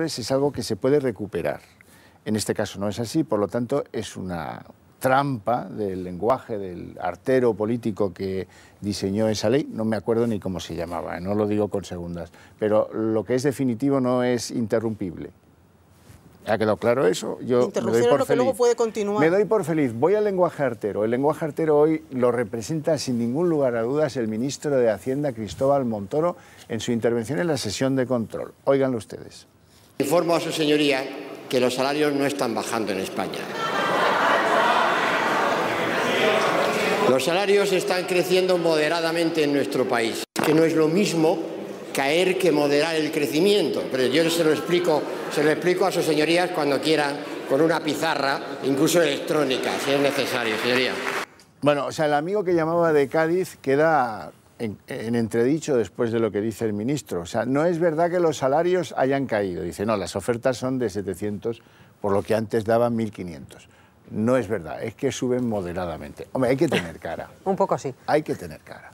es algo que se puede recuperar. En este caso no es así, por lo tanto es una trampa del lenguaje del artero político que diseñó esa ley, no me acuerdo ni cómo se llamaba, eh, no lo digo con segundas, pero lo que es definitivo no es interrumpible. ¿Ha quedado claro eso? Yo me doy por feliz. puede continuar. Me doy por feliz. Voy al lenguaje artero. El lenguaje artero hoy lo representa sin ningún lugar a dudas el ministro de Hacienda, Cristóbal Montoro, en su intervención en la sesión de control. Óiganlo ustedes. Informo a su señoría que los salarios no están bajando en España. Los salarios están creciendo moderadamente en nuestro país, que no es lo mismo caer que moderar el crecimiento. Pero yo se lo explico, se lo explico a sus señorías cuando quieran, con una pizarra, incluso electrónica, si es necesario, señoría. Bueno, o sea, el amigo que llamaba de Cádiz queda en, entredicho después de lo que dice el ministro. O sea, no es verdad que los salarios hayan caído. Dice, no, las ofertas son de 700, por lo que antes daban 1.500. No es verdad, es que suben moderadamente. Hombre, hay que tener cara. Un poco así. Hay que tener cara.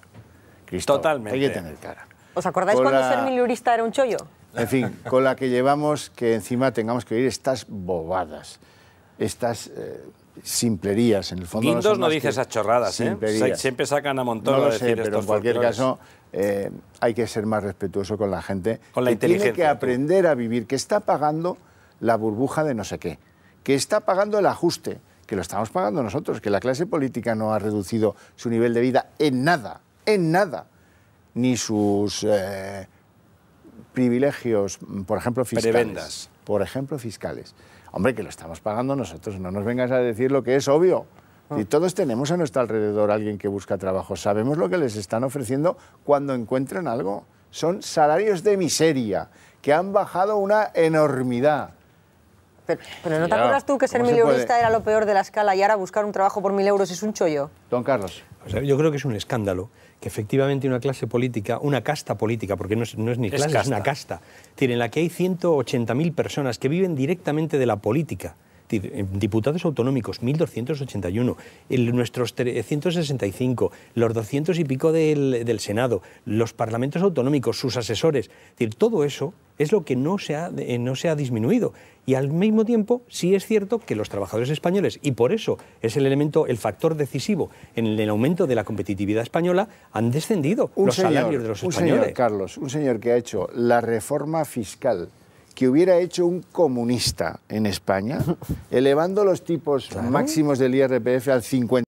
Totalmente. Hay que tener cara. ¿Os acordáis cuando ser milurista era un chollo? En fin, con la que llevamos, que encima tengamos que oír estas bobadas, estas... Eh, simplerías en el fondo. no, no dice esas chorradas, ¿eh? siempre sacan a montón. pero en cualquier caso eh, hay que ser más respetuoso con la gente. Con la que Tiene que aprender a vivir, que está pagando la burbuja de no sé qué, que está pagando el ajuste, que lo estamos pagando nosotros, que la clase política no ha reducido su nivel de vida en nada, en nada, ni sus eh, privilegios, mm, por ejemplo, fiscales por ejemplo, fiscales. Hombre, que lo estamos pagando nosotros, no nos vengas a decir lo que es obvio. Ah. Y todos tenemos a nuestro alrededor alguien que busca trabajo. Sabemos lo que les están ofreciendo cuando encuentran algo. Son salarios de miseria, que han bajado una enormidad. Pero, ¿no te acuerdas tú que ser milionista era lo peor de la escala y ahora buscar un trabajo por mil euros es un chollo? Don Carlos. yo creo que es un escándalo que efectivamente una clase política, una casta política, porque no es, ni clase, es, una casta, en la que hay 180.000 personas que viven directamente de la política diputados autonómicos, 1.281, nuestros 365, los 200 y pico del, Senado, los parlamentos autonómicos, sus asesores, decir, todo eso es lo que no se, ha, no se ha disminuido. Y al mismo tiempo, sí es cierto que los trabajadores españoles, y por eso es el elemento, el factor decisivo en el aumento de la competitividad española, han descendido los salarios de los españoles. Un señor, Carlos, un señor que ha hecho la reforma fiscal que hubiera hecho un comunista en España, elevando los tipos máximos del IRPF al 50%.